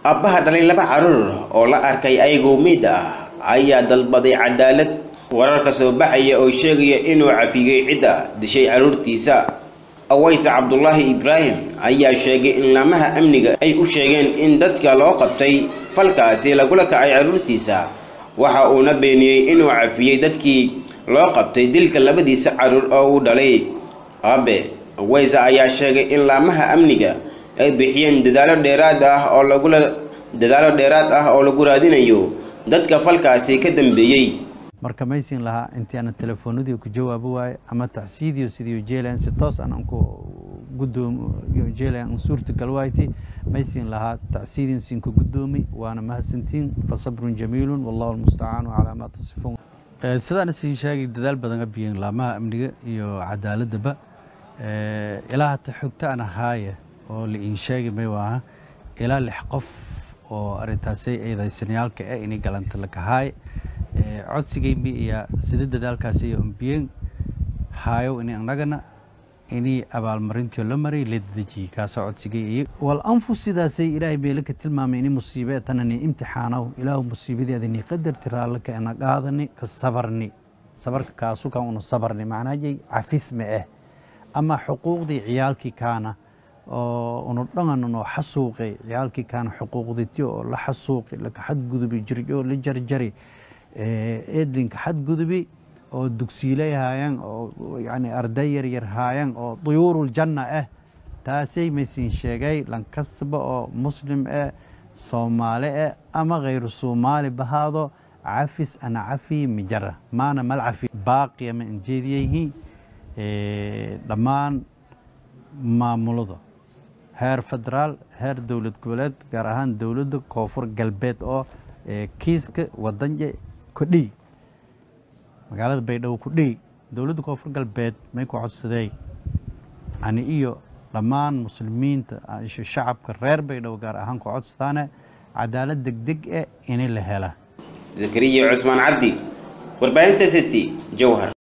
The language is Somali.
aabbaha dhalay laba caruur oo la arkay ayagoo miid ah ayaa dalbaday cadaalad wararka soo baxaya oo sheegaya inuu cafiyey cidda dishay caruurtiisa awayse cabdulaahi ibraahim ayaa sheegay in laamaha amniga ay u sheegeen in dadka loo qabtay falkaasi lagula kacay caruurtiisa waxa uuna beeniyey inuu cafiyey dadkii loo qabtay dilka labadiisa caruur oo uu dhalay aabe awayse ayaa sheegay in laamaha amniga ay bixiyeen dadaalo dheeraad ah oo lagula dadaalo dheeraad ah oo lagu raadinayo dadka falkaasi ka dambeeyey markamaysin lahaa intiiaana telefoonadii ku jawaabo waaye ama tacsiidii sidii jeelan si toos ah aan anku gudoomo suurtagal waaytay maysin lahaa tacsiidin sinku gudoomi waana mahadsantiin fasabrun jamiilun wallahu almustacaanu calaa maa tasifuun eh, sidaan isii sheegay dadaal badan ka laamaha amniga iyo cadaaladaba eh, ilaa hata xogta aan oo la iin sheegi mayo aha ilaa lix qof oo arintaasi eedaysanayaalka eh inay galanta lakahaay codsigaymi iyo sida dadaalkaasi ombiyeen haayow ini annagana inii abaalmarintiio la maray la dadejiyey kaasoo codsigay wal anfus sidaasay ilaahay beelaka tilmaamay ini musiibe tanani imtixaanow ilaahu musiibadeedani qadarti raallaka ana qaadani ka sabarni sabarka kaasukan unu sabarni macnaajay cafisma ah eh. ama xuquuqdii ciyaalkii kaana oonu dhangan noo xasuuqay ciyaalkii kaana xuquuqditi oo la xasuuqi laka xadgudubi jirjoo la jarjari eedlinka xadgudubi oo dugsiilay haayaan oo yani arday yaryar haayaan oo duyuuruuljanna ah eh. taasay maysin sheegay lankastaba oo muslim eh soomaali eh ama khayru soomaali bahaado cafis ana cafi mijara maana malcafi baaqiya ma injeediyahi dhammaan maamulada heer federaal heer dowlad goboleed gaar ahaan dowladda koonfur galbeed oo eh, kiiska wadanje kudhi magaalada baydhabo kudhii dowladda koonfur galbeed may ku codsadey ani iyo dhammaan muslimiinta ah isho shacabka reer baydhabo gaar ahaan ku codsadaane cadaalad degdeg e ini la hela zakariya cusmaan cabdi warbaahinta city jawhar